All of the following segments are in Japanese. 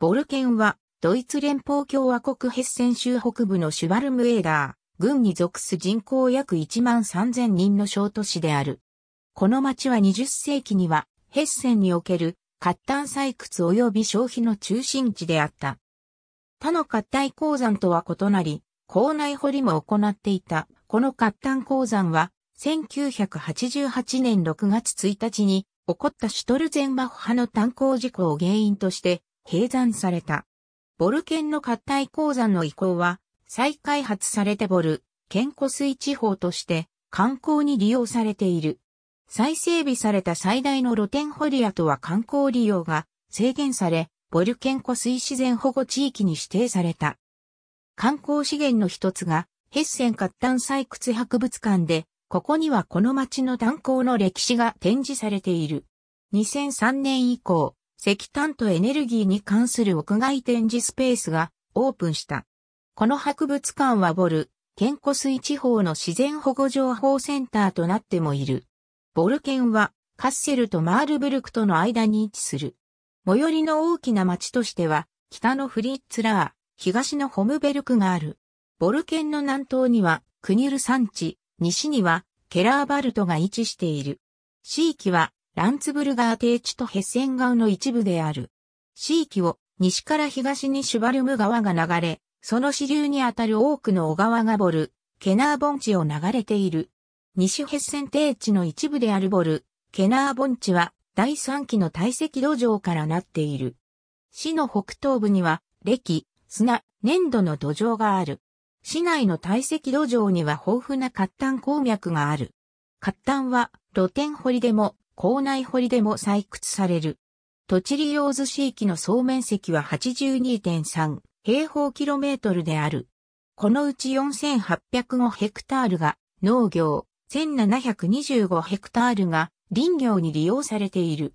ボルケンは、ドイツ連邦共和国ヘッセン州北部のシュバルムエーダー、軍に属す人口約1万3000人の小都市である。この町は20世紀には、ヘッセンにおける、活炭採掘及び消費の中心地であった。他の活炭鉱山とは異なり、校内掘りも行っていた。この活炭鉱山は、1988年6月1日に起こったシュトルゼンバッハの炭鉱事故を原因として閉山された。ボル県の合体鉱山の遺構は、再開発されてボル、県湖水地方として観光に利用されている。再整備された最大の露天掘りとは観光利用が制限され、ボルケン湖水自然保護地域に指定された。観光資源の一つが、ヘッセン活炭採掘博物館で、ここにはこの町の炭鉱の歴史が展示されている。2003年以降、石炭とエネルギーに関する屋外展示スペースがオープンした。この博物館はボル、ケンコスイ地方の自然保護情報センターとなってもいる。ボルケンはカッセルとマールブルクとの間に位置する。最寄りの大きな町としては、北のフリッツラー、東のホムベルクがある。ボルケンの南東にはクニュル山地、西にはケラーバルトが位置している。地域はランツブルガー低地とヘッセン川の一部である。地域を西から東にシュバルム川が流れ、その支流にあたる多くの小川がボル、ケナー盆地を流れている。西ヘッセン低地の一部であるボル、ケナー盆地は第3期の堆積土壌からなっている。市の北東部には、歴、砂、粘土の土壌がある。市内の堆積土壌には豊富な活炭鉱脈がある。活炭は露天掘りでも校内掘りでも採掘される。土地利用図市域の総面積は82.3平方キロメートルである。このうち4805ヘクタールが農業、1725ヘクタールが林業に利用されている。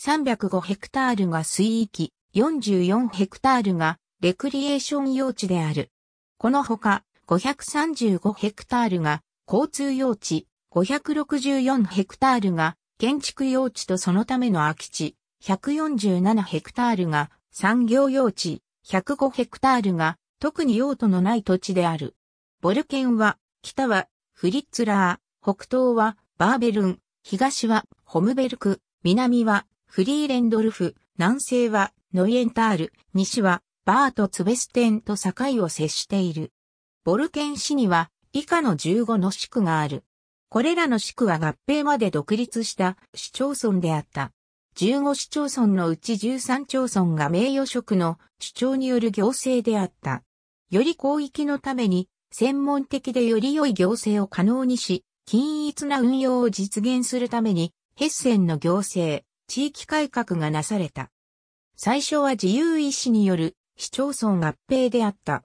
305ヘクタールが水域、44ヘクタールがレクリエーション用地である。このほか、535ヘクタールが交通用地、564ヘクタールが建築用地とそのための空き地、147ヘクタールが産業用地、105ヘクタールが特に用途のない土地である。ボルケンは、北はフリッツラー、北東はバーベルン、東はホムベルク、南はフリーレンドルフ、南西はノイエンタール、西はバーとツベステンと境を接している。ボルケン市には以下の15の地区がある。これらの市区は合併まで独立した市町村であった。15市町村のうち13町村が名誉職の主張による行政であった。より広域のために、専門的でより良い行政を可能にし、均一な運用を実現するために、ヘッセンの行政、地域改革がなされた。最初は自由意志による市町村合併であった。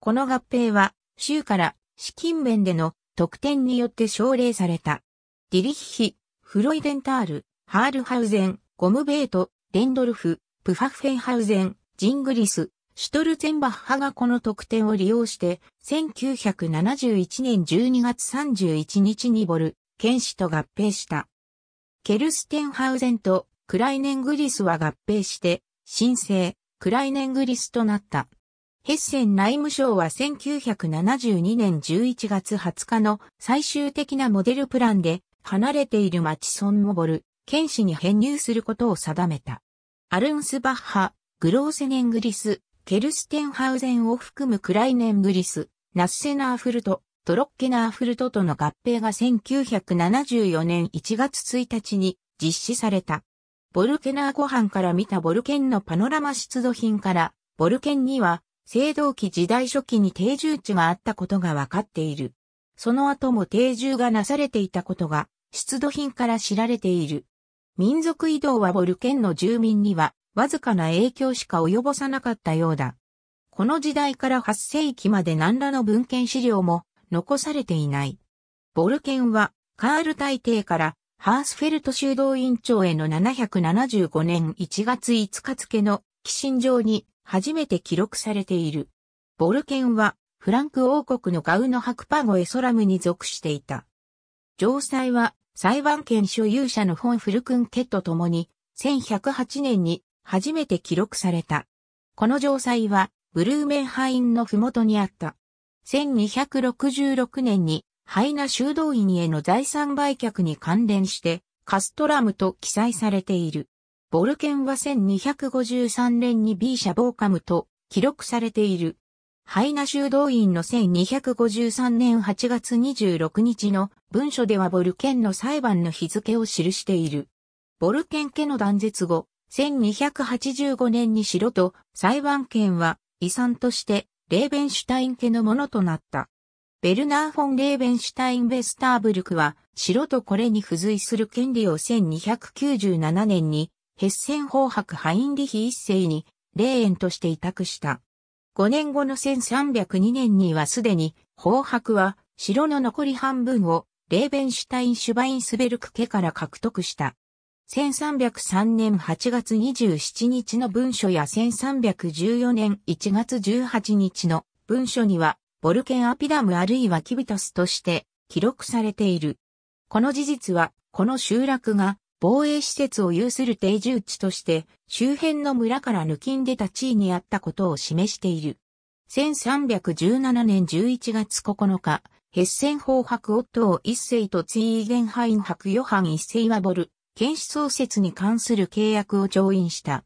この合併は、州から資金面での特典によって奨励された。ディリッヒ、フロイデンタール、ハールハウゼン、ゴムベート、レンドルフ、プファフェンハウゼン、ジングリス、シュトルゼンバッハがこの特典を利用して、1971年12月31日にボル、ケンと合併した。ケルステンハウゼンとクライネングリスは合併して、新生、クライネングリスとなった。ヘッセン内務省は1972年11月20日の最終的なモデルプランで離れている町ソンモボル、県市に編入することを定めた。アルンスバッハ、グローセネングリス、ケルステンハウゼンを含むクライネングリス、ナッセナーフルト、ドロッケナーフルトとの合併が1974年1月1日に実施された。ボルケナー湖畔から見たボルケンのパノラマ出土品から、ボルケンには青銅器時代初期に定住地があったことがわかっている。その後も定住がなされていたことが、出土品から知られている。民族移動はボルケンの住民には、わずかな影響しか及ぼさなかったようだ。この時代から8世紀まで何らの文献資料も残されていない。ボルケンは、カール大帝からハースフェルト修道院長への775年1月5日付の寄進状に初めて記録されている。ボルケンは、フランク王国のガウの白パゴエソラムに属していた。城塞は、裁判権所有者のフォン・フルクンケと共に、1108年に初めて記録された。この城塞は、ブルーメンハインの麓にあった。1266年に、ハイナ修道院への財産売却に関連して、カストラムと記載されている。ボルケンは1253年に B 社ボーカムと記録されている。ハイナ修道院の1253年8月26日の文書ではボルケンの裁判の日付を記している。ボルケン家の断絶後、1285年に城と裁判権は遺産としてレーベンシュタイン家のものとなった。ベルナー・フォン・レーベンシュタイン・ベスターブルクは城とこれに付随する権利を1297年にヘッセン法白ハインリヒ一世に、霊園として委託した。5年後の1302年にはすでに、法白は、城の残り半分を、レーベンシュタイン・シュバインスベルク家から獲得した。1303年8月27日の文書や1314年1月18日の文書には、ボルケンアピダムあるいはキビタスとして記録されている。この事実は、この集落が防衛施設を有する定住地として、周辺の村から抜きん出た地位にあったことを示している。1317年11月9日、ヘッセン法白オットー一世とツイーゲンハイン白ヨハン一世はボル、検視創設に関する契約を調印した。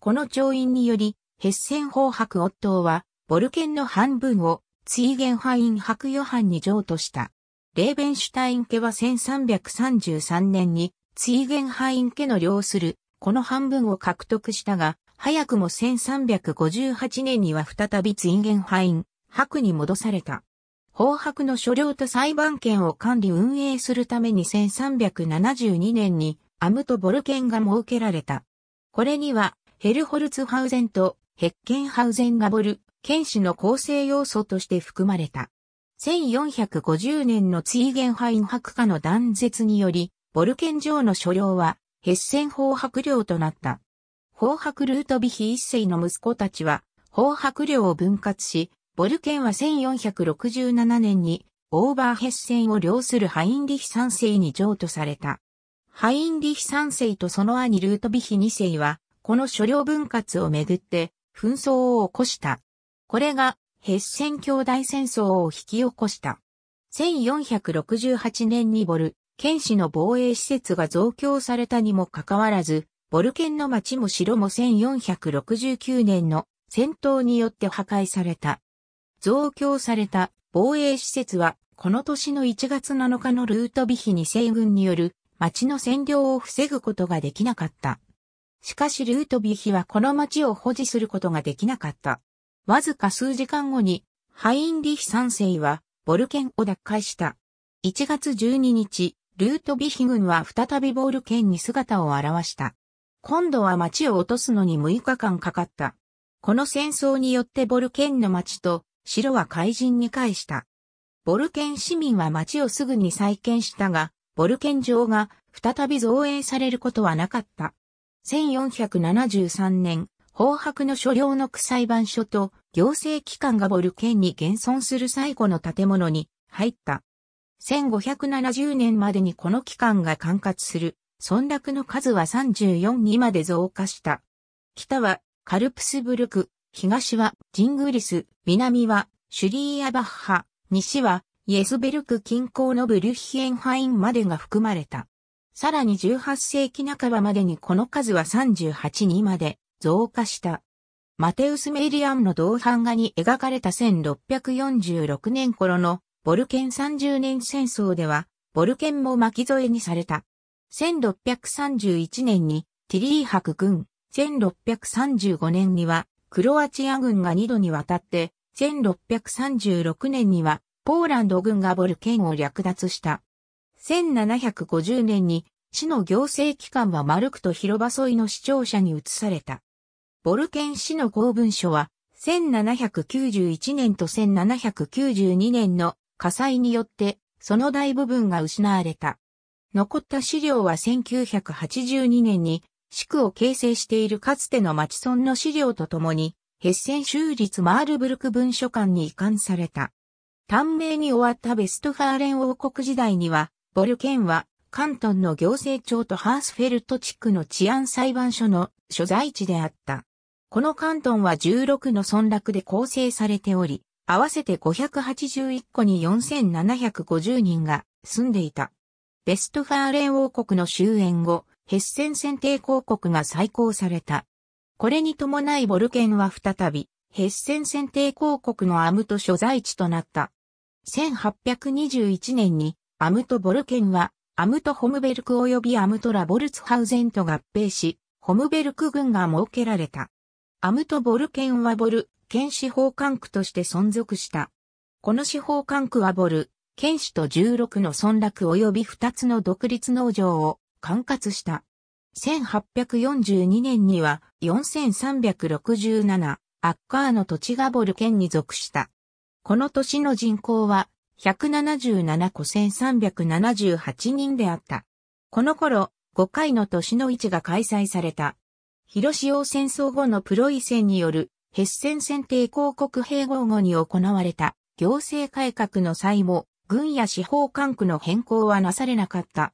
この調印により、ヘッセン法白オットーは、ボルケンの半分をツイーゲンハイン白ヨハンに譲渡した。レーベンシュタイン家は1333年にツィーゲンハン家の領する、この半分を獲得したが、早くも1358年には再びツィーゲンハン、白に戻された。法白の所領と裁判権を管理運営するために1372年にアムとボルケンが設けられた。これにはヘルホルツハウゼンとヘッケンハウゼンがボル、剣士の構成要素として含まれた。1450年のツィーゲンハン白化の断絶により、ボルケン城の所領は、ヘッセン法白領となった。法白ルートビヒ一世の息子たちは、法白領を分割し、ボルケンは1467年に、オーバーヘッセンを領するハインリヒ三世に譲渡された。ハインリヒ三世とその兄ルートビヒ二世は、この所領分割をめぐって、紛争を起こした。これが、ヘッセン兄弟戦争を引き起こした。1468年にボル、剣士の防衛施設が増強されたにもかかわらず、ボルケンの町も城も1469年の戦闘によって破壊された。増強された防衛施設は、この年の1月7日のルートビヒに西軍による町の占領を防ぐことができなかった。しかしルートビヒはこの町を保持することができなかった。わずか数時間後に、ハインリヒ3世はボルケンを奪回した。1月12日、ルートビヒ軍は再びボール県に姿を現した。今度は町を落とすのに6日間かかった。この戦争によってボルケンの町と城は怪人に返した。ボルケン市民は町をすぐに再建したが、ボルケン城が再び造営されることはなかった。1473年、法白の所領の区裁判所と行政機関がボルケンに現存する最後の建物に入った。1570年までにこの期間が管轄する、村落の数は34にまで増加した。北はカルプスブルク、東はジングリス、南はシュリーアバッハ、西はイエスベルク近郊のブリュッヒエンハインまでが含まれた。さらに18世紀半ばまでにこの数は38にまで増加した。マテウス・メイリアンの銅版画に描かれた1646年頃のボルケン30年戦争では、ボルケンも巻き添えにされた。1631年にティリー博軍、1635年にはクロアチア軍が2度にわたって、1636年にはポーランド軍がボルケンを略奪した。1750年に市の行政機関はマルクと広場沿いの市庁舎に移された。ボルケン市の公文書は1791年と1792年の火災によってその大部分が失われた。残った資料は1982年に地区を形成しているかつての町村の資料とともにヘッセン州立マールブルク文書館に移管された。短命に終わったベストファーレン王国時代には、ボルケンは関東の行政庁とハースフェルト地区の治安裁判所の所在地であった。この関東は16の村落で構成されており、合わせて581個に4750人が住んでいた。ベストファーレン王国の終焉後、ヘッセン選定公国が再興された。これに伴いボルケンは再び、ヘッセン選定公国のアムト所在地となった。1821年に、アムト・ボルケンは、アムト・ホムベルク及びアムト・ラボルツハウゼンと合併し、ホムベルク軍が設けられた。アムト・ボルケンはボル、県司法管区として存続した。この司法管区はボル、県市と16の村落及び2つの独立農場を管轄した。1842年には4367アッカーの土地がボル県に属した。この年の人口は177個1378人であった。この頃、5回の年の市が開催された。広島戦争後のプロイセンによるヘッセン選定公国併合後に行われた行政改革の際も、軍や司法管区の変更はなされなかった。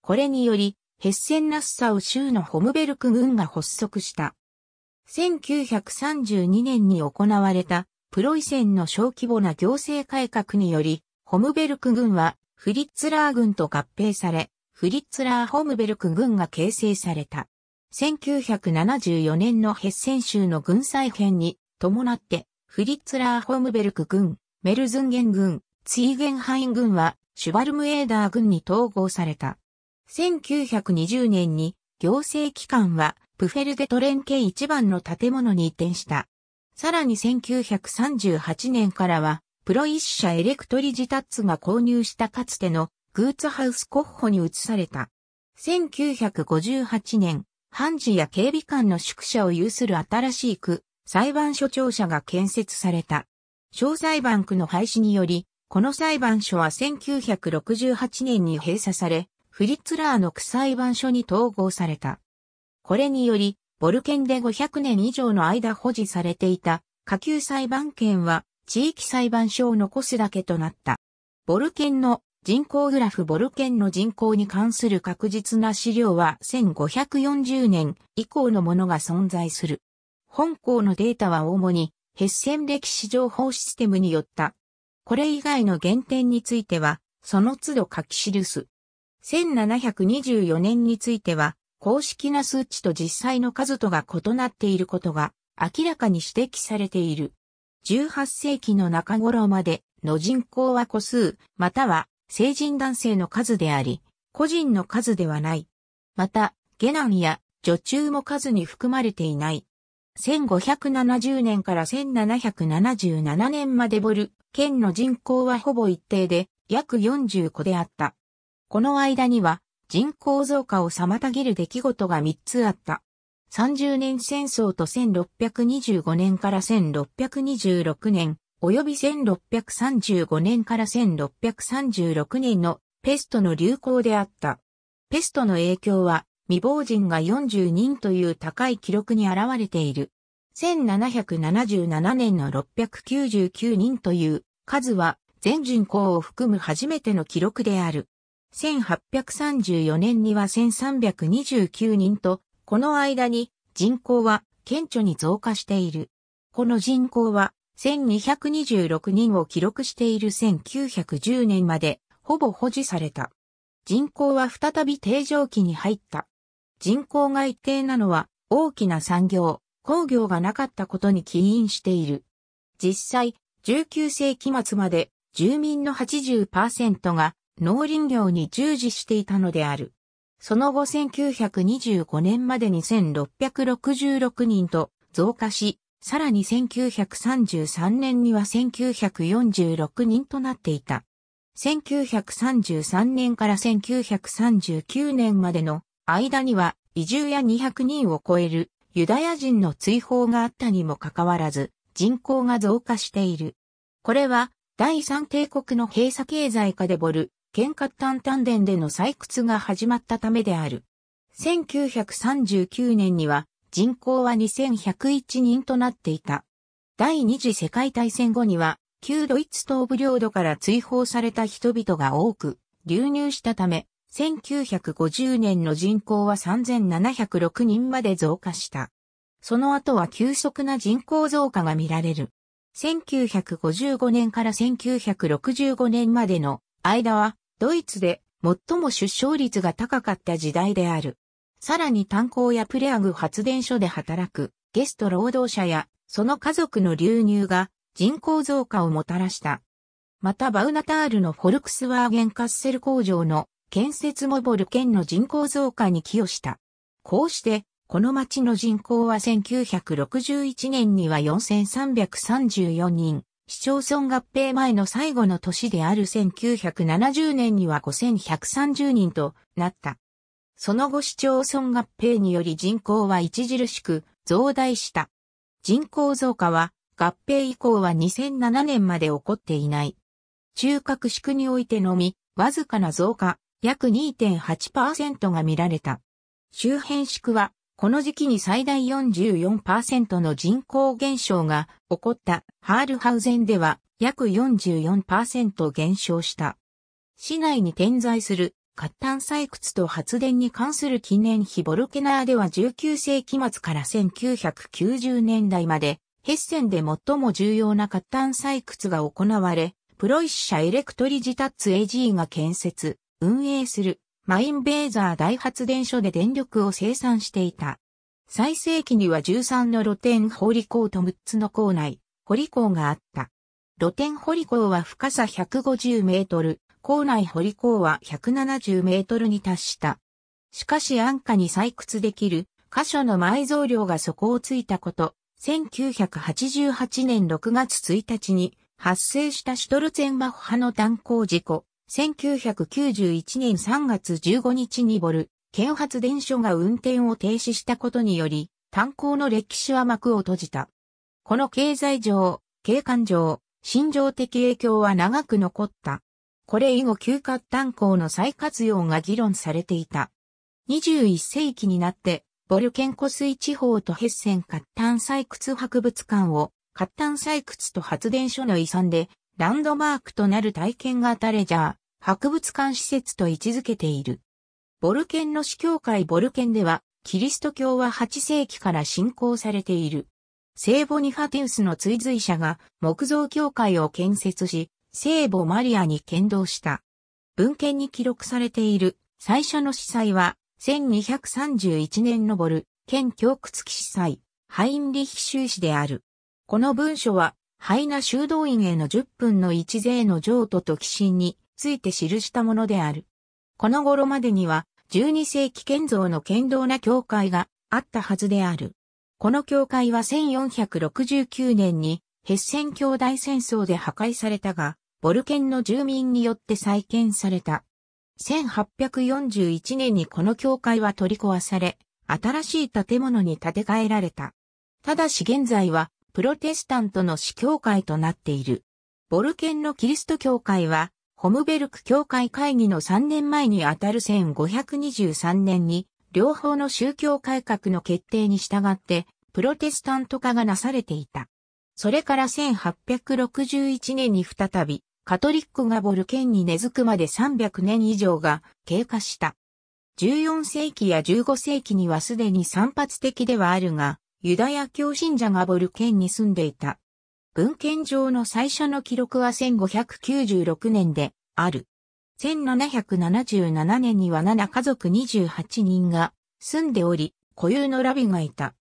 これにより、ヘッセンナッサウ州のホムベルク軍が発足した。1932年に行われたプロイセンの小規模な行政改革により、ホムベルク軍はフリッツラー軍と合併され、フリッツラーホムベルク軍が形成された。1974年のヘッセン州の軍再編に伴ってフリッツラーホームベルク軍、メルズンゲン軍、ツィーゲンハイン軍はシュバルムエーダー軍に統合された。1920年に行政機関はプフェルデトレン系一番の建物に移転した。さらに1938年からはプロイッシャエレクトリジタッツが購入したかつてのグーツハウスコッホに移された。1958年、判事や警備官の宿舎を有する新しい区、裁判所庁舎が建設された。小裁判区の廃止により、この裁判所は1968年に閉鎖され、フリッツラーの区裁判所に統合された。これにより、ボルケンで500年以上の間保持されていた下級裁判権は地域裁判所を残すだけとなった。ボルケンの人口グラフボルケンの人口に関する確実な資料は1540年以降のものが存在する。本校のデータは主に、ヘッセン歴史情報システムによった。これ以外の原点については、その都度書き記す。1724年については、公式な数値と実際の数とが異なっていることが明らかに指摘されている。18世紀の中頃までの人口は個数、または成人男性の数であり、個人の数ではない。また、下男や女中も数に含まれていない。1570年から1777年までボル、県の人口はほぼ一定で、約40個であった。この間には、人口増加を妨げる出来事が3つあった。30年戦争と1625年から1626年、及び1635年から1636年のペストの流行であった。ペストの影響は未亡人が40人という高い記録に現れている。1777年の699人という数は全人口を含む初めての記録である。1834年には1329人と、この間に人口は顕著に増加している。この人口は1226人を記録している1910年まで、ほぼ保持された。人口は再び定常期に入った。人口が一定なのは、大きな産業、工業がなかったことに起因している。実際、19世紀末まで住民の80%が農林業に従事していたのである。その後1925年までに1666人と増加し、さらに1933年には1946人となっていた。1933年から1939年までの間には移住や200人を超えるユダヤ人の追放があったにもかかわらず人口が増加している。これは第三帝国の閉鎖経済下でボル、ケンカッタンタンデンでの採掘が始まったためである。1939年には人口は2101人となっていた。第二次世界大戦後には、旧ドイツ東部領土から追放された人々が多く流入したため、1950年の人口は3706人まで増加した。その後は急速な人口増加が見られる。1955年から1965年までの間は、ドイツで最も出生率が高かった時代である。さらに炭鉱やプレアグ発電所で働くゲスト労働者やその家族の流入が人口増加をもたらした。またバウナタールのフォルクスワーゲンカッセル工場の建設モボル県の人口増加に寄与した。こうして、この町の人口は1961年には4334人、市町村合併前の最後の年である1970年には5130人となった。その後市町村合併により人口は著しく増大した。人口増加は合併以降は2007年まで起こっていない。中核市区においてのみ、わずかな増加、約2.8%が見られた。周辺市区は、この時期に最大44%の人口減少が起こったハールハウゼンでは約44%減少した。市内に点在する活炭採掘と発電に関する記念碑ボルケナーでは19世紀末から1990年代まで、ヘッセンで最も重要な活炭採掘が行われ、プロイッシャエレクトリジタッツ AG が建設、運営するマインベーザー大発電所で電力を生産していた。最盛期には13の露天掘りーと6つの構内、掘り港があった。露天掘り港は深さ150メートル、校内堀港は170メートルに達した。しかし安価に採掘できる箇所の埋蔵量が底をついたこと、1988年6月1日に発生したシュトルツェンバッハの炭鉱事故、1991年3月15日にボル、県発電所が運転を停止したことにより、炭鉱の歴史は幕を閉じた。この経済上、景観上、心情的影響は長く残った。これ以後旧活炭鉱の再活用が議論されていた。21世紀になって、ボルケン湖水地方とヘッセン活炭採掘博物館を、活炭採掘と発電所の遺産で、ランドマークとなる体験型レジャー、博物館施設と位置づけている。ボルケンの司教会ボルケンでは、キリスト教は8世紀から信仰されている。聖ボニファテウスの追随者が木造教会を建設し、聖母マリアに献堂した。文献に記録されている最初の司祭は、1231年のボル、県教区付き司祭、ハインリヒ州士である。この文書は、ハイナ修道院への10分の1税の譲渡と寄進について記したものである。この頃までには、12世紀建造の堅道な教会があったはずである。この教会は1469年に、ヘッセン兄弟戦争で破壊されたが、ボルケンの住民によって再建された。1841年にこの教会は取り壊され、新しい建物に建て替えられた。ただし現在は、プロテスタントの死教会となっている。ボルケンのキリスト教会は、ホムベルク教会会議の3年前にあたる1523年に、両方の宗教改革の決定に従って、プロテスタント化がなされていた。それから1861年に再び、カトリックがボル県に根付くまで300年以上が経過した。14世紀や15世紀にはすでに散発的ではあるが、ユダヤ教信者がボル県に住んでいた。文献上の最初の記録は1596年である。1777年には7家族28人が住んでおり、固有のラビがいた。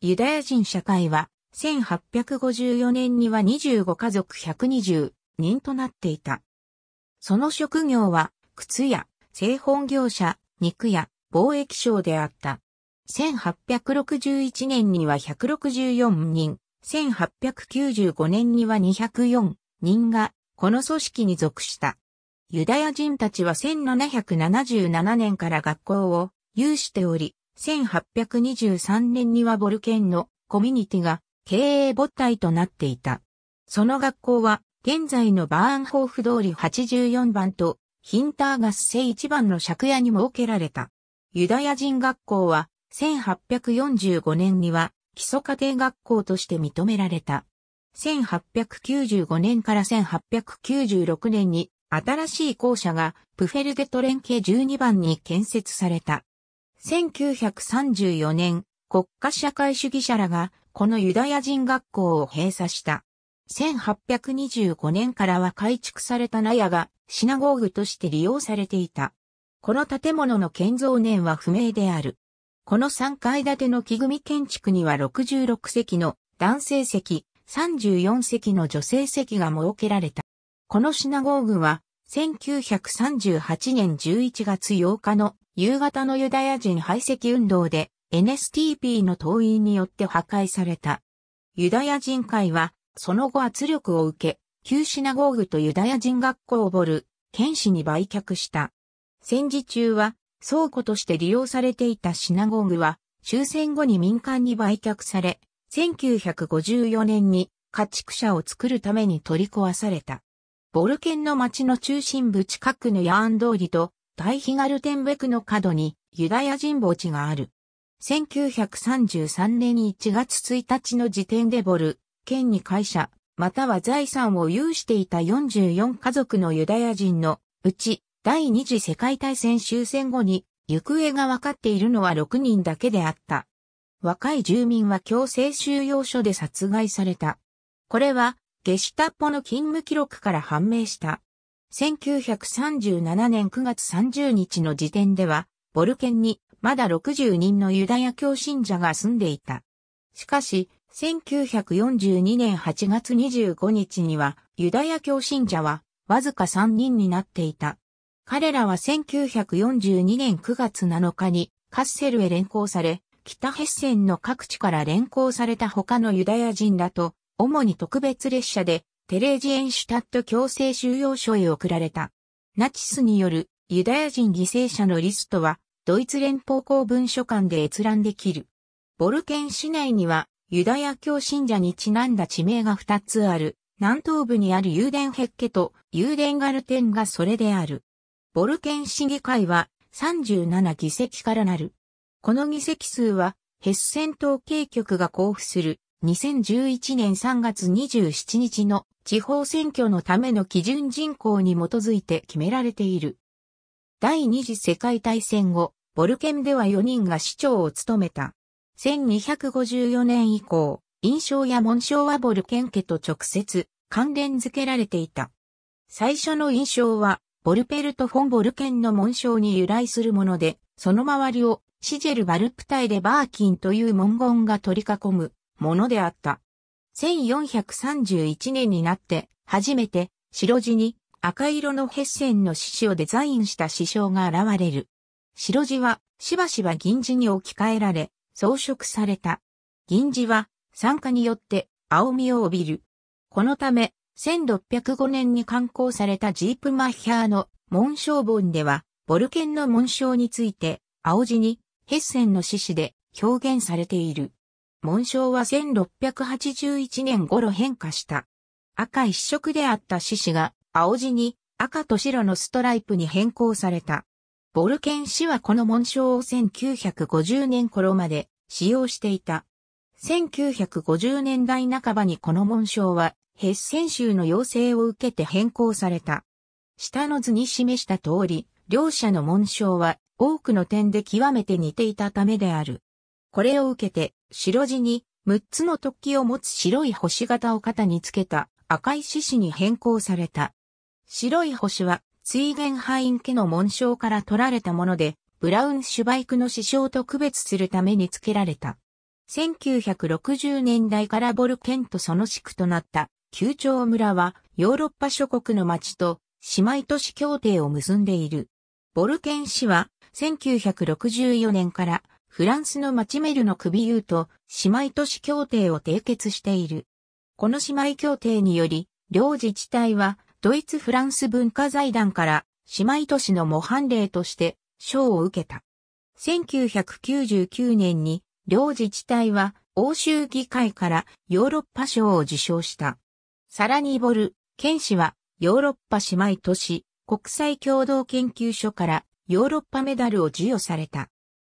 ユダヤ人社会は1854年には25家族120、人となっていた。その職業は、靴屋、製本業者、肉屋、貿易商であった。1861年には164人、1895年には204人が、この組織に属した。ユダヤ人たちは1777年から学校を有しており、1823年にはボルケンのコミュニティが経営母体となっていた。その学校は現在のバーンホーフ通り84番とヒンターガス製1番の借家に設けられた。ユダヤ人学校は1845年には基礎家庭学校として認められた。1895年から1896年に新しい校舎がプフェルデトレンケ12番に建設された。1934年、国家社会主義者らがこのユダヤ人学校を閉鎖した。1825年からは改築された納屋がシナゴーグとして利用されていた。この建物の建造年は不明である。この3階建ての木組建築には66席の男性席、34席の女性席が設けられた。このシナゴーグは1938年11月8日の夕方のユダヤ人排斥運動で NSTP の党員によって破壊された。ユダヤ人会はその後圧力を受け、旧シナゴーグとユダヤ人学校をボル、剣士に売却した。戦時中は倉庫として利用されていたシナゴーグは終戦後に民間に売却され、1954年に家畜舎を作るために取り壊された。ボルケンの町の中心部近くのヤーン通りと大ヒガルテンベクの角にユダヤ人墓地がある。1933年1月1日の時点でボル、県に会社、または財産を有していた44家族のユダヤ人のうち、第二次世界大戦終戦後に行方が分かっているのは6人だけであった。若い住民は強制収容所で殺害された。これは、ゲシュタッポの勤務記録から判明した。1937年9月30日の時点では、ボルケンにまだ60人のユダヤ教信者が住んでいた。しかし、1942年8月25日には、ユダヤ教信者は、わずか3人になっていた。彼らは1942年9月7日に、カッセルへ連行され、北ヘッセンの各地から連行された他のユダヤ人らと、主に特別列車で、テレージエンシュタット強制収容所へ送られた。ナチスによるユダヤ人犠牲者のリストは、ドイツ連邦公文書館で閲覧できる。ボルケン市内にはユダヤ教信者にちなんだ地名が2つある、南東部にあるユーデンヘッケとユーデンガルテンがそれである。ボルケン市議会は37議席からなる。この議席数は、ヘッセン統計局が交付する2011年3月27日の地方選挙のための基準人口に基づいて決められている。第二次世界大戦後、ボルケンでは4人が市長を務めた。1254年以降、印象や紋章はボルケン家と直接関連付けられていた。最初の印象は、ボルペルト・フォン・ボルケンの紋章に由来するもので、その周りをシジェル・バルプタイ・でバーキンという文言が取り囲むものであった。1431年になって初めて白地に赤色のヘッセンの獅子をデザインした師匠が現れる。白地はしばしば銀地に置き換えられ、装飾された。銀字は酸化によって青みを帯びる。このため、1605年に刊行されたジープマッヒャーの紋章本では、ボルケンの紋章について、青地にヘッセンの獅子で表現されている。紋章は1681年頃変化した。赤一色であった獅子が青地に赤と白のストライプに変更された。ボルケン氏はこの紋章を1950年頃まで使用していた。1950年代半ばにこの紋章はヘッセン州の要請を受けて変更された。下の図に示した通り、両者の紋章は多くの点で極めて似ていたためである。これを受けて、白地に6つの突起を持つ白い星型を肩につけた赤い獅子に変更された。白い星は水源範囲家の紋章から取られたもので、ブラウンシュバイクの師匠と区別するために付けられた。1960年代からボルケンとその地区となった、旧町村はヨーロッパ諸国の町と姉妹都市協定を結んでいる。ボルケン市は1964年からフランスの町メルの首優と姉妹都市協定を締結している。この姉妹協定により、両自治体はドイツ・フランス文化財団から姉妹都市の模範例として賞を受けた。1999年に両自治体は欧州議会からヨーロッパ賞を受賞した。サラニーボル、県氏はヨーロッパ姉妹都市国際共同研究所からヨーロッパメダルを授与された。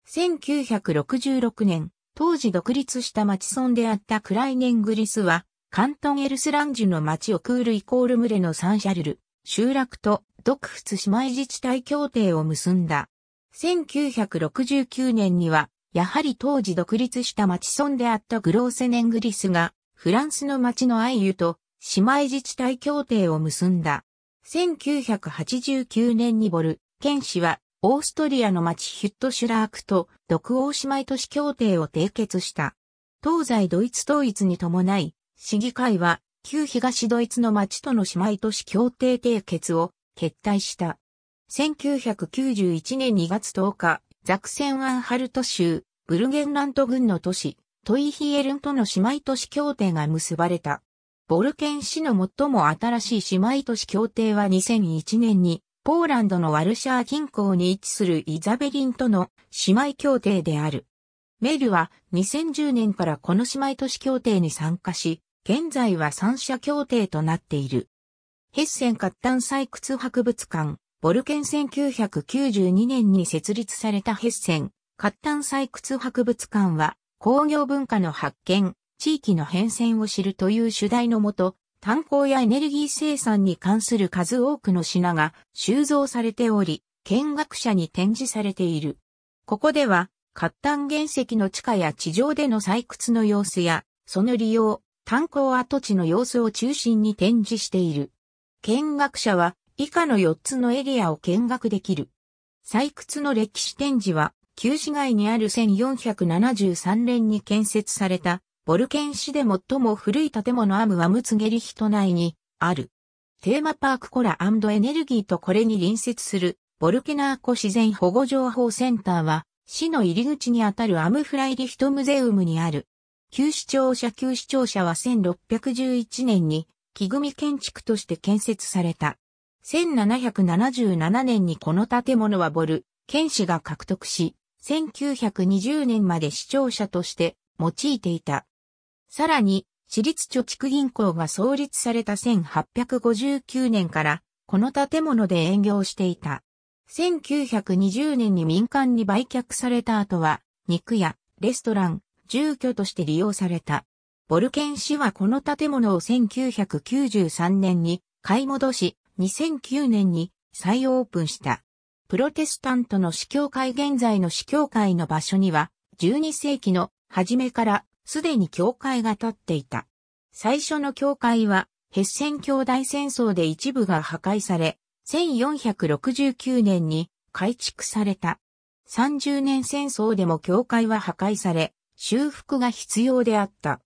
1966年、当時独立した町村であったクライネングリスはカントン・エルスランジュの町をクールイコール群れのサンシャルル、集落と独仏姉妹自治体協定を結んだ。1969年には、やはり当時独立した町村であったグローセネングリスが、フランスの町のアイユと姉妹自治体協定を結んだ。1989年にボル、県市は、オーストリアの町ヒュットシュラークと、独王姉妹都市協定を締結した。東西ドイツ統一に伴い、市議会は、旧東ドイツの町との姉妹都市協定締結を決退した。1991年2月10日、ザクセンアンハルト州、ブルゲンラント郡の都市、トイヒエルンとの姉妹都市協定が結ばれた。ボルケン市の最も新しい姉妹都市協定は2001年に、ポーランドのワルシャー近郊に位置するイザベリンとの姉妹協定である。メールは2010年からこの姉妹都市協定に参加し、現在は三者協定となっている。ヘッセン活炭採掘博物館、ボルケン1992年に設立されたヘッセン活炭採掘博物館は工業文化の発見、地域の変遷を知るという主題のもと、炭鉱やエネルギー生産に関する数多くの品が収蔵されており、見学者に展示されている。ここでは、活炭原石の地下や地上での採掘の様子や、その利用、炭鉱跡地の様子を中心に展示している。見学者は以下の4つのエリアを見学できる。採掘の歴史展示は、旧市街にある1473年に建設された、ボルケン市で最も古い建物アムワムツゲリヒト内にある。テーマパークコラエネルギーとこれに隣接するボルケナーコ自然保護情報センターは市の入り口にあたるアムフライリヒトムゼウムにある旧市庁舎旧市庁舎は1611年に木組建築として建設された。1777年にこの建物はボル、県市が獲得し、1920年まで市庁舎として用いていた。さらに、市立貯蓄銀行が創立された1859年からこの建物で営業していた。1920年に民間に売却された後は、肉屋、レストラン、住居として利用された。ボルケン氏はこの建物を1993年に買い戻し、2009年に再オープンした。プロテスタントの司教会現在の司教会の場所には、12世紀の初めからすでに教会が建っていた。最初の教会は、ヘッセン兄弟戦争で一部が破壊され、1469年に改築された。30年戦争でも教会は破壊され、修復が必要であった。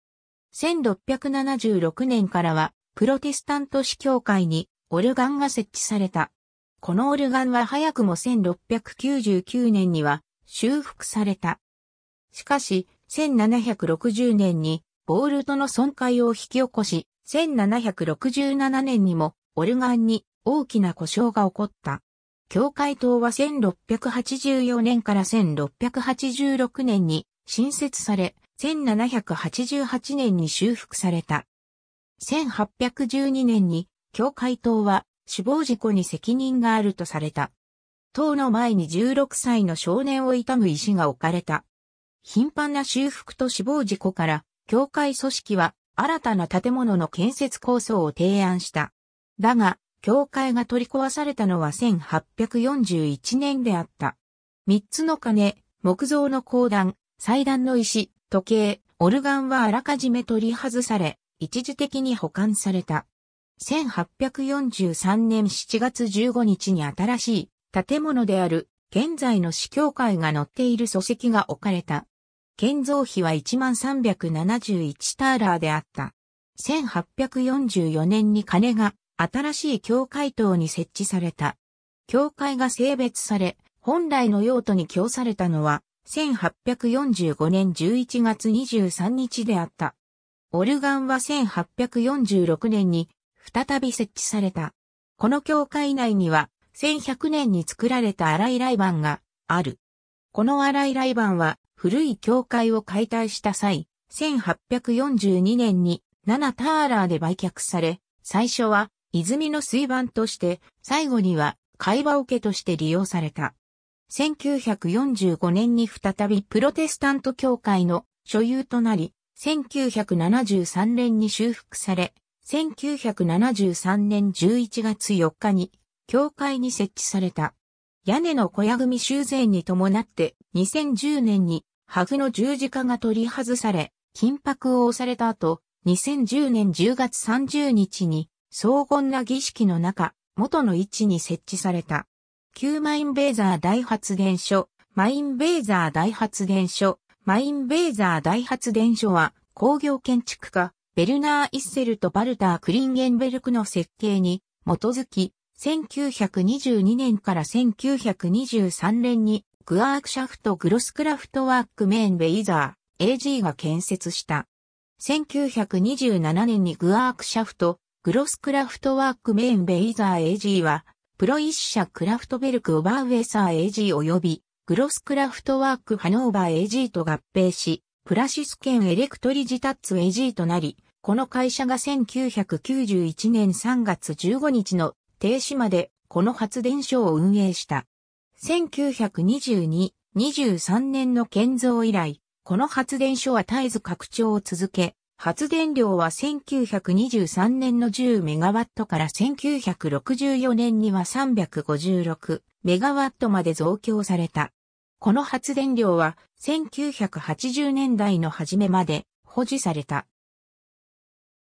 1676年からは、プロテスタント市教会にオルガンが設置された。このオルガンは早くも1699年には修復された。しかし、1760年にボールトの損壊を引き起こし、1767年にもオルガンに大きな故障が起こった。教会党は1684年から1686年に新設され、1788年に修復された。1812年に、教会党は死亡事故に責任があるとされた。党の前に16歳の少年を悼む石が置かれた。頻繁な修復と死亡事故から、教会組織は新たな建物の建設構想を提案した。だが、教会が取り壊されたのは1841年であった。三つの鐘、木造の鉱談、祭壇の石、時計、オルガンはあらかじめ取り外され、一時的に保管された。1843年7月15日に新しい建物である現在の市教会が載っている礎石が置かれた。建造費は1371ターラーであった。1844年に鐘が新しい教会塔に設置された。教会が性別され、本来の用途に供されたのは1845年11月23日であった。オルガンは1846年に再び設置された。この教会内には1100年に作られた荒い来板がある。この荒い来板は古い教会を解体した際、1842年に7ターラーで売却され、最初は泉の水盤として、最後には会話桶として利用された。1945年に再びプロテスタント教会の所有となり、1973年に修復され、1973年11月4日に教会に設置された。屋根の小屋組修繕に伴って2010年にハフの十字架が取り外され、金箔を押された後、2010年10月30日に荘厳な儀式の中、元の位置に設置された。旧マインベーザー大発電所、マインベーザー大発電所、マインベーザー大発電所は工業建築家、ベルナー・イッセルとバルター・クリンゲンベルクの設計に基づき、1922年から1923年にグアークシャフト・グロスクラフトワーク・メーン・ベイザー、AG が建設した。1927年にグアークシャフト、グロスクラフトワーク・メーン・ベイザー AG はプロイッシャクラフトベルクオバーウェサー AG 及びグロスクラフトワークハノーバー AG と合併し、プラシスン・エレクトリジタッツ AG となり、この会社が1991年3月15日の停止までこの発電所を運営した。1922、23年の建造以来、この発電所は絶えず拡張を続け、発電量は1923年の10メガワットから1964年には356メガワットまで増強された。この発電量は1980年代の初めまで保持された。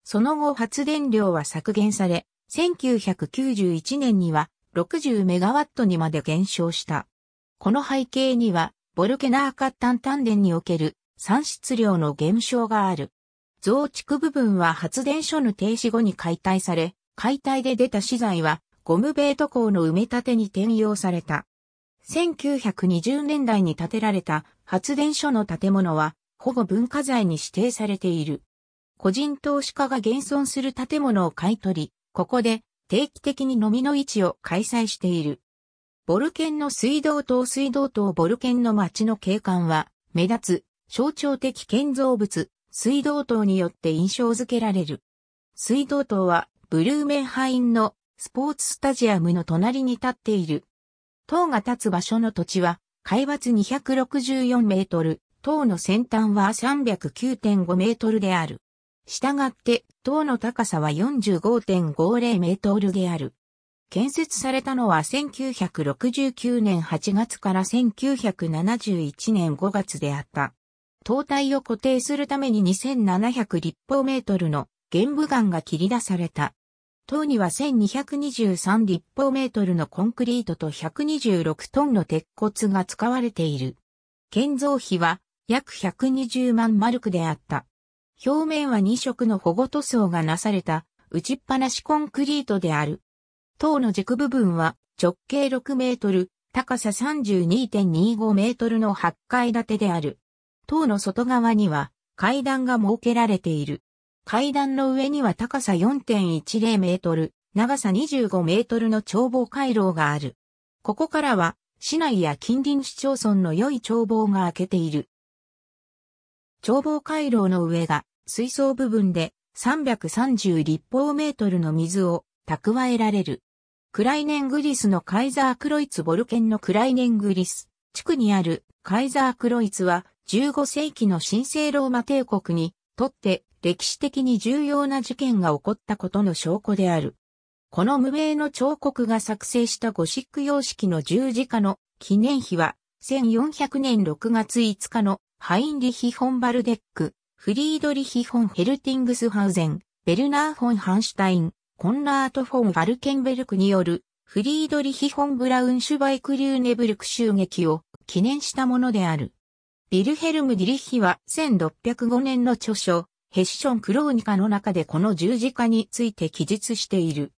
その後発電量は削減され、1991年には60メガワットにまで減少した。この背景には、ボルケナーカッタンにおける産出量の減少がある。増築部分は発電所の停止後に解体され、解体で出た資材はゴムベート工の埋め立てに転用された。1920年代に建てられた発電所の建物は保護文化財に指定されている。個人投資家が現存する建物を買い取り、ここで定期的に飲みの市を開催している。ボルケンの水道と水道とボルケンの町の景観は目立つ象徴的建造物水道塔によって印象づけられる。水道塔はブルーメンハインのスポーツスタジアムの隣に立っている。塔が立つ場所の土地は海抜264メートル、塔の先端は309.5メートルである。したがって塔の高さは45.50メートルである。建設されたのは1969年8月から1971年5月であった。塔体を固定するために2700立方メートルの玄武岩が切り出された。塔には1223立方メートルのコンクリートと126トンの鉄骨が使われている。建造費は約120万マルクであった。表面は2色の保護塗装がなされた打ちっぱなしコンクリートである。塔の軸部分は直径6メートル、高さ32.25メートルの8階建てである。塔の外側には階段が設けられている。階段の上には高さ4.10メートル、長さ25メートルの眺望回廊がある。ここからは市内や近隣市町村の良い眺望が開けている。眺望回廊の上が水槽部分で330立方メートルの水を蓄えられる。クライネングリスのカイザークロイツボルケンのクライネングリス地区にあるカイザークロイツは15世紀の神聖ローマ帝国にとって歴史的に重要な事件が起こったことの証拠である。この無名の彫刻が作成したゴシック様式の十字架の記念碑は、1400年6月5日のハインリヒ・ホンバルデック、フリードリヒ・フォン・ヘルティングスハウゼン、ベルナー・フォン・ハンシュタイン、コンラート・フォン・ファルケンベルクによる、フリードリヒ・フォン・ブラウンシュバイク・リューネブルク襲撃を記念したものである。ビルヘルム・ディリッヒは1605年の著書、ヘッション・クローニカの中でこの十字架について記述している。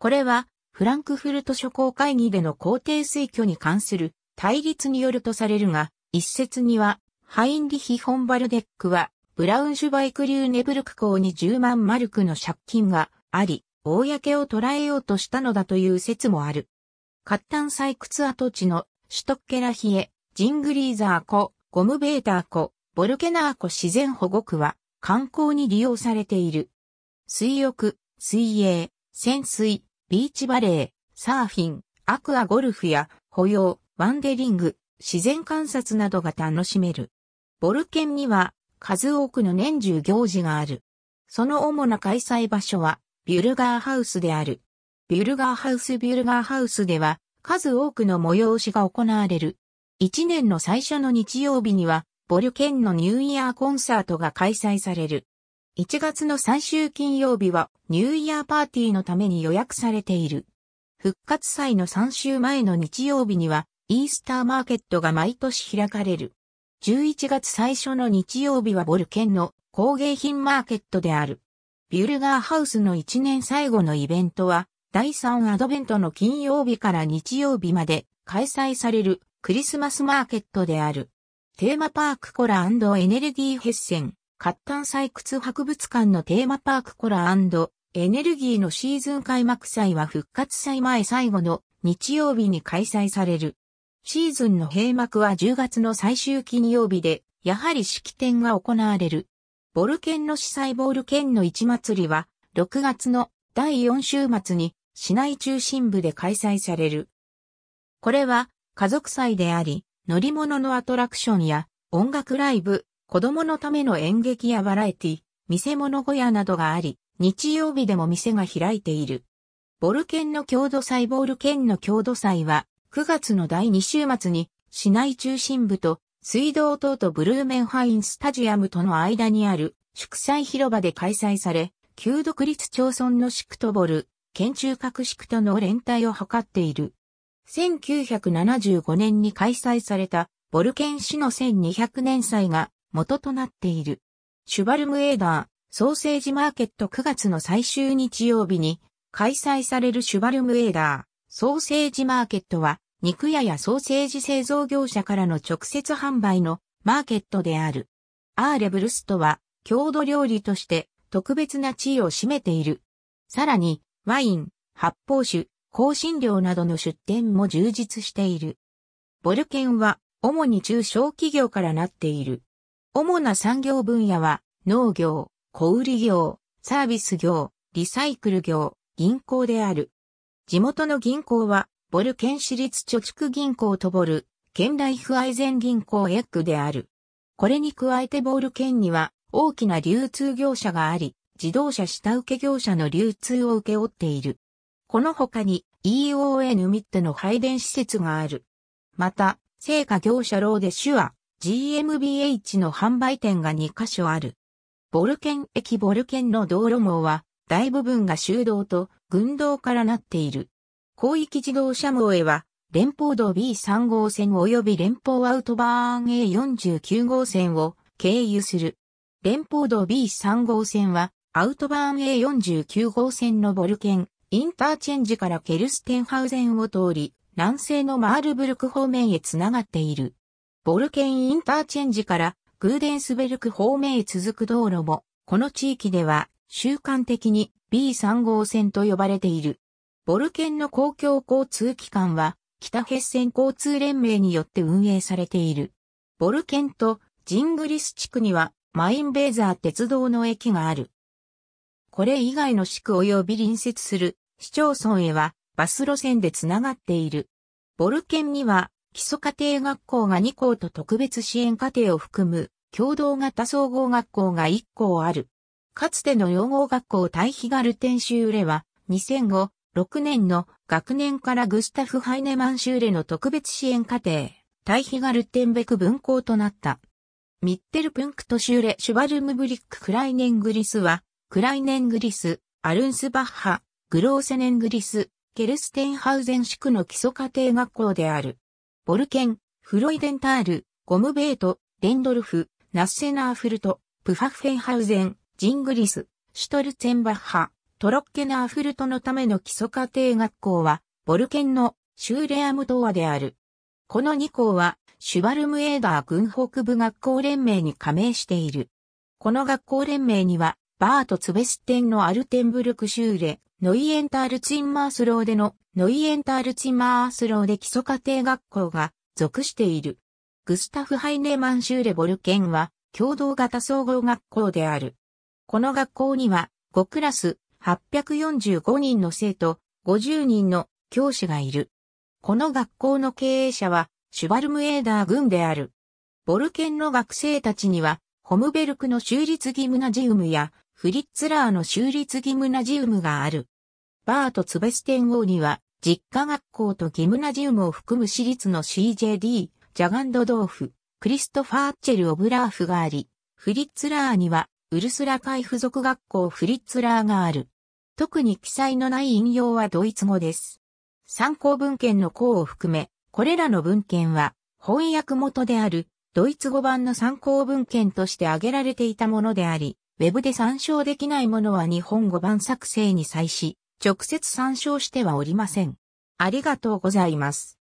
これは、フランクフルト諸公会議での皇帝推挙に関する対立によるとされるが、一説には、ハインリヒ・ホンバルデックは、ブラウンシュバイクリューネブルク校に10万マルクの借金があり、公を捉えようとしたのだという説もある。カッタン採掘跡地のシュトッケラヒエ、ジングリーザー湖、ゴムベーター湖、ボルケナー湖自然保護区は観光に利用されている。水浴、水泳、潜水、ビーチバレー、サーフィン、アクアゴルフや保養、ワンデリング、自然観察などが楽しめる。ボルケンには数多くの年中行事がある。その主な開催場所はビュルガーハウスである。ビュルガーハウスビュルガーハウスでは数多くの催しが行われる。1年の最初の日曜日には、ボリュンのニューイヤーコンサートが開催される。1月の最終金曜日は、ニューイヤーパーティーのために予約されている。復活祭の3週前の日曜日には、イースターマーケットが毎年開かれる。11月最初の日曜日はボルケンの工芸品マーケットである。ビュルガーハウスの1年最後のイベントは、第3アドベントの金曜日から日曜日まで開催されるクリスマスマーケットである。テーマパークコラエネルギーヘッセン、活炭採掘博物館のテーマパークコラエネルギーのシーズン開幕祭は復活祭前最後の日曜日に開催される。シーズンの閉幕は10月の最終金曜日で、やはり式典が行われる。ボルケンの司祭ボールケンの市祭りは、6月の第4週末に市内中心部で開催される。これは家族祭であり、乗り物のアトラクションや音楽ライブ、子供のための演劇やバラエティ、見せ物小屋などがあり、日曜日でも店が開いている。ボルケンの郷土祭ボール県の郷土祭は、9月の第2週末に、市内中心部と水道等とブルーメンハインスタジアムとの間にある祝祭広場で開催され、旧独立町村のシクトボル、県中核宿との連帯を図っている。1975年に開催されたボルケン市の1200年祭が元となっている。シュバルムエーダー、ソーセージマーケット9月の最終日曜日に開催されるシュバルムエーダー、ソーセージマーケットは肉屋やソーセージ製造業者からの直接販売のマーケットである。アーレブルストは郷土料理として特別な地位を占めている。さらに、ワイン、発泡酒、香辛料などの出店も充実している。ボルケンは主に中小企業からなっている。主な産業分野は農業、小売業、サービス業、リサイクル業、銀行である。地元の銀行は、ボルケン市立貯蓄銀行とボル、ケンライフアイゼン銀行エッグである。これに加えてボルケンには大きな流通業者があり、自動車下請け業者の流通を請け負っている。この他に EON ミッテの配電施設がある。また、製菓業者ローデシュア GmbH の販売店が2カ所ある。ボルケン駅ボルケンの道路網は大部分が修道と軍道からなっている。広域自動車網へは連邦道 B3 号線及び連邦アウトバーン A49 号線を経由する。連邦道 B3 号線はアウトバーン A49 号線のボルケンインターチェンジからケルステンハウゼンを通り、南西のマールブルク方面へ繋がっている。ボルケンインターチェンジからグーデンスベルク方面へ続く道路も、この地域では習慣的に B3 号線と呼ばれている。ボルケンの公共交通機関は、北ヘッセン交通連盟によって運営されている。ボルケンとジングリス地区にはマインベーザー鉄道の駅がある。これ以外の地区及び隣接する市町村へはバス路線でつながっている。ボル県には基礎家庭学校が2校と特別支援家庭を含む共同型総合学校が1校ある。かつての養護学校対ヒガルテン州例は2005、6年の学年からグスタフ・ハイネマン州例の特別支援家庭、対ヒガルテンベク分校となった。ミッテルプンクト州例シュバルムブリック・クライネングリスは、クライネングリス、アルンスバッハ、グローセネングリス、ケルステンハウゼン地区の基礎家庭学校である。ボルケン、フロイデンタール、ゴムベート、レンドルフ、ナッセナーフルト、プファッフェンハウゼン、ジングリス、シュトルツェンバッハ、トロッケナーフルトのための基礎家庭学校は、ボルケンのシューレアムアである。この2校は、シュバルムエーダー軍北部学校連盟に加盟している。この学校連盟には、バート・ツベステンのアルテンブルクシューレ、ノイエンタールツィンマースローでのノイエンタールツィンマースローで基礎家庭学校が属している。グスタフ・ハイネマンシューレボルケンは共同型総合学校である。この学校には5クラス845人の生徒50人の教師がいる。この学校の経営者はシュバルムエーダー軍である。ボルケンの学生たちにはホムベルクの州立ギムナジウムやフリッツラーの州立ギムナジウムがある。バーとツベステン王には、実家学校とギムナジウムを含む私立の CJD、ジャガンドドーフ、クリストファー・チェル・オブラーフがあり、フリッツラーには、ウルスラ海付属学校フリッツラーがある。特に記載のない引用はドイツ語です。参考文献の項を含め、これらの文献は、翻訳元である、ドイツ語版の参考文献として挙げられていたものであり、ウェブで参照できないものは日本語版作成に際し、直接参照してはおりません。ありがとうございます。